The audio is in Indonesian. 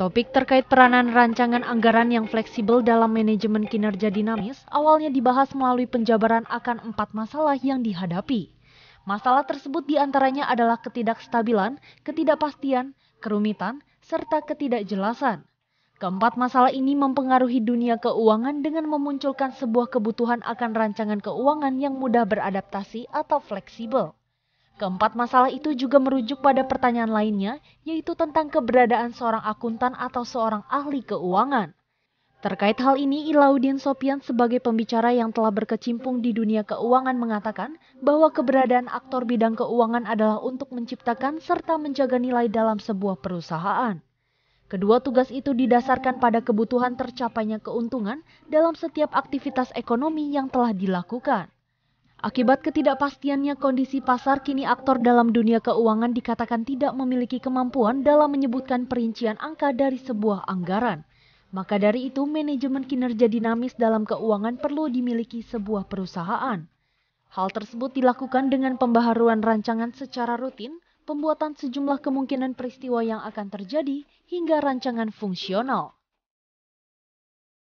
Topik terkait peranan rancangan anggaran yang fleksibel dalam manajemen kinerja dinamis awalnya dibahas melalui penjabaran akan empat masalah yang dihadapi. Masalah tersebut diantaranya adalah ketidakstabilan, ketidakpastian, kerumitan, serta ketidakjelasan. Keempat masalah ini mempengaruhi dunia keuangan dengan memunculkan sebuah kebutuhan akan rancangan keuangan yang mudah beradaptasi atau fleksibel. Keempat masalah itu juga merujuk pada pertanyaan lainnya, yaitu tentang keberadaan seorang akuntan atau seorang ahli keuangan. Terkait hal ini, Ilaudin Sopian sebagai pembicara yang telah berkecimpung di dunia keuangan mengatakan bahwa keberadaan aktor bidang keuangan adalah untuk menciptakan serta menjaga nilai dalam sebuah perusahaan. Kedua tugas itu didasarkan pada kebutuhan tercapainya keuntungan dalam setiap aktivitas ekonomi yang telah dilakukan. Akibat ketidakpastiannya kondisi pasar, kini aktor dalam dunia keuangan dikatakan tidak memiliki kemampuan dalam menyebutkan perincian angka dari sebuah anggaran. Maka dari itu, manajemen kinerja dinamis dalam keuangan perlu dimiliki sebuah perusahaan. Hal tersebut dilakukan dengan pembaharuan rancangan secara rutin, pembuatan sejumlah kemungkinan peristiwa yang akan terjadi, hingga rancangan fungsional.